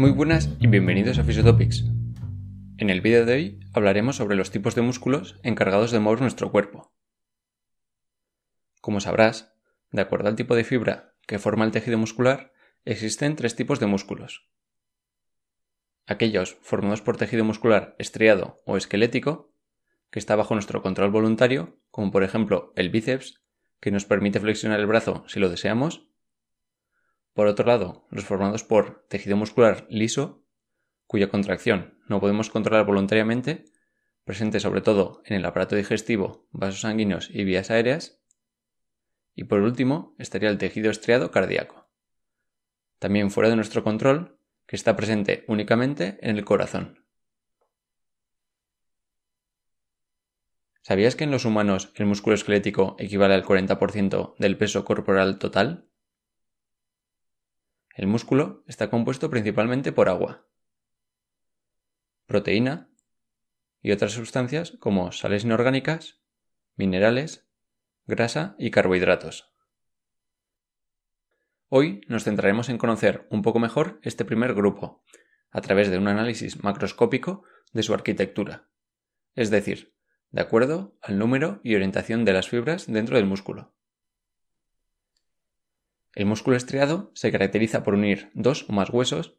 Muy buenas y bienvenidos a Physiotopics. En el vídeo de hoy hablaremos sobre los tipos de músculos encargados de mover nuestro cuerpo. Como sabrás, de acuerdo al tipo de fibra que forma el tejido muscular, existen tres tipos de músculos. Aquellos formados por tejido muscular estriado o esquelético, que está bajo nuestro control voluntario, como por ejemplo el bíceps, que nos permite flexionar el brazo si lo deseamos, por otro lado, los formados por tejido muscular liso, cuya contracción no podemos controlar voluntariamente, presente sobre todo en el aparato digestivo, vasos sanguíneos y vías aéreas. Y por último, estaría el tejido estriado cardíaco, también fuera de nuestro control, que está presente únicamente en el corazón. ¿Sabías que en los humanos el músculo esquelético equivale al 40% del peso corporal total? El músculo está compuesto principalmente por agua, proteína y otras sustancias como sales inorgánicas, minerales, grasa y carbohidratos. Hoy nos centraremos en conocer un poco mejor este primer grupo, a través de un análisis macroscópico de su arquitectura, es decir, de acuerdo al número y orientación de las fibras dentro del músculo. El músculo estriado se caracteriza por unir dos o más huesos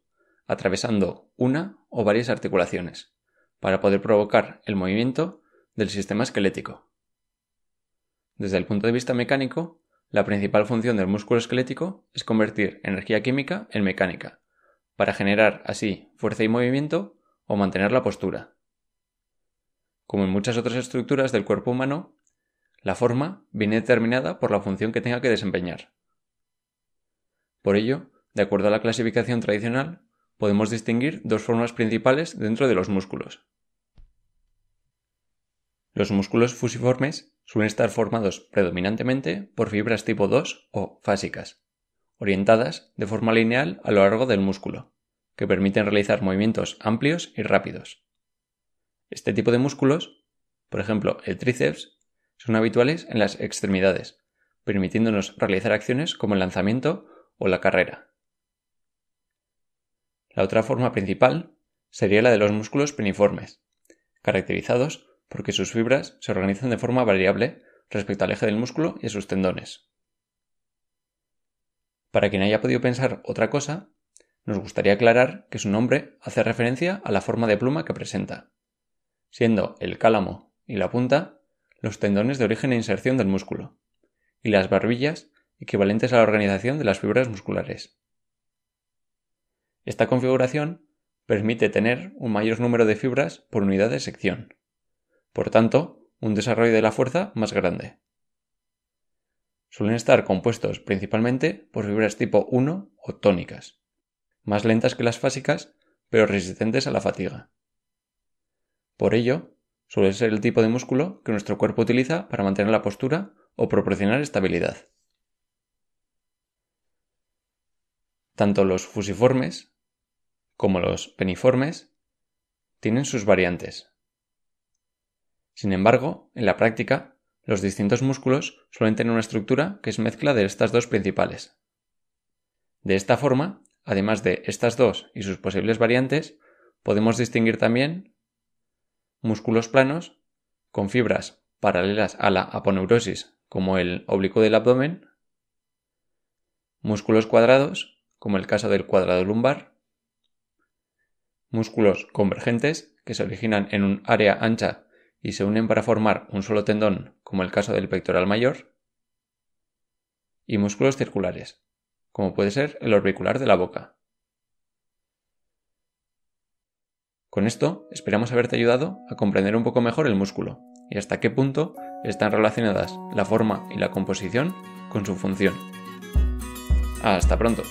atravesando una o varias articulaciones para poder provocar el movimiento del sistema esquelético. Desde el punto de vista mecánico, la principal función del músculo esquelético es convertir energía química en mecánica, para generar así fuerza y movimiento o mantener la postura. Como en muchas otras estructuras del cuerpo humano, la forma viene determinada por la función que tenga que desempeñar. Por ello, de acuerdo a la clasificación tradicional, podemos distinguir dos formas principales dentro de los músculos. Los músculos fusiformes suelen estar formados predominantemente por fibras tipo 2 o fásicas, orientadas de forma lineal a lo largo del músculo, que permiten realizar movimientos amplios y rápidos. Este tipo de músculos, por ejemplo el tríceps, son habituales en las extremidades, permitiéndonos realizar acciones como el lanzamiento o la carrera. La otra forma principal sería la de los músculos peniformes, caracterizados porque sus fibras se organizan de forma variable respecto al eje del músculo y a sus tendones. Para quien haya podido pensar otra cosa, nos gustaría aclarar que su nombre hace referencia a la forma de pluma que presenta, siendo el cálamo y la punta los tendones de origen e inserción del músculo, y las barbillas equivalentes a la organización de las fibras musculares. Esta configuración permite tener un mayor número de fibras por unidad de sección, por tanto, un desarrollo de la fuerza más grande. Suelen estar compuestos principalmente por fibras tipo 1 o tónicas, más lentas que las fásicas, pero resistentes a la fatiga. Por ello, suele ser el tipo de músculo que nuestro cuerpo utiliza para mantener la postura o proporcionar estabilidad. Tanto los fusiformes como los peniformes tienen sus variantes. Sin embargo, en la práctica, los distintos músculos suelen tener una estructura que es mezcla de estas dos principales. De esta forma, además de estas dos y sus posibles variantes, podemos distinguir también músculos planos con fibras paralelas a la aponeurosis, como el oblicuo del abdomen, músculos cuadrados como el caso del cuadrado lumbar, músculos convergentes, que se originan en un área ancha y se unen para formar un solo tendón, como el caso del pectoral mayor, y músculos circulares, como puede ser el orbicular de la boca. Con esto esperamos haberte ayudado a comprender un poco mejor el músculo y hasta qué punto están relacionadas la forma y la composición con su función. Hasta pronto.